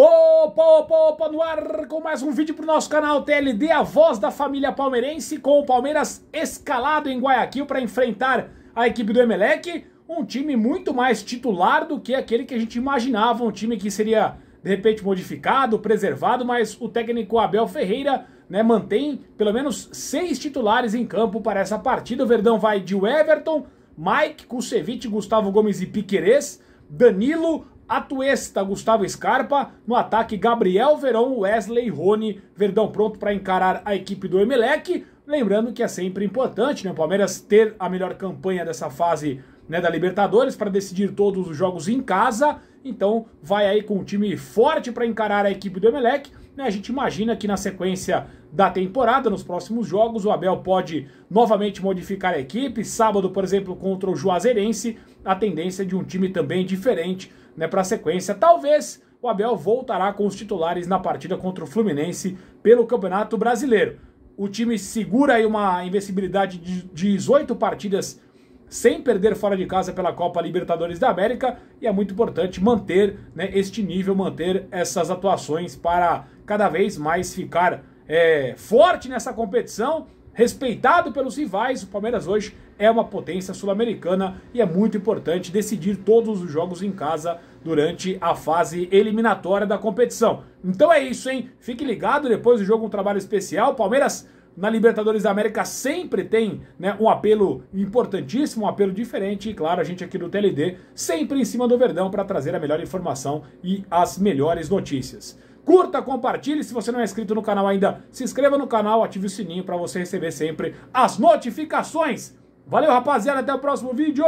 Opa, opa, opa, no ar com mais um vídeo pro nosso canal TLD, a voz da família palmeirense, com o Palmeiras escalado em Guayaquil para enfrentar a equipe do Emelec, um time muito mais titular do que aquele que a gente imaginava, um time que seria de repente modificado, preservado, mas o técnico Abel Ferreira né, mantém pelo menos seis titulares em campo para essa partida. O Verdão vai de Everton, Mike, Kusevich, Gustavo Gomes e Piquerez, Danilo, Atuesta, Gustavo Scarpa, no ataque Gabriel Verão, Wesley Rony, Verdão pronto para encarar a equipe do Emelec, lembrando que é sempre importante, né, o Palmeiras ter a melhor campanha dessa fase, né, da Libertadores para decidir todos os jogos em casa, então vai aí com um time forte para encarar a equipe do Emelec, né, a gente imagina que na sequência da temporada, nos próximos jogos, o Abel pode novamente modificar a equipe, sábado, por exemplo, contra o Juazeirense, a tendência é de um time também diferente né, para a sequência. Talvez o Abel voltará com os titulares na partida contra o Fluminense pelo Campeonato Brasileiro. O time segura aí uma invencibilidade de 18 partidas sem perder fora de casa pela Copa Libertadores da América e é muito importante manter né, este nível, manter essas atuações para cada vez mais ficar é, forte nessa competição respeitado pelos rivais, o Palmeiras hoje é uma potência sul-americana e é muito importante decidir todos os jogos em casa durante a fase eliminatória da competição. Então é isso, hein? Fique ligado, depois do jogo um trabalho especial. Palmeiras na Libertadores da América sempre tem né, um apelo importantíssimo, um apelo diferente. E claro, a gente aqui do TLD sempre em cima do Verdão para trazer a melhor informação e as melhores notícias curta, compartilhe. Se você não é inscrito no canal ainda, se inscreva no canal, ative o sininho para você receber sempre as notificações. Valeu, rapaziada, até o próximo vídeo!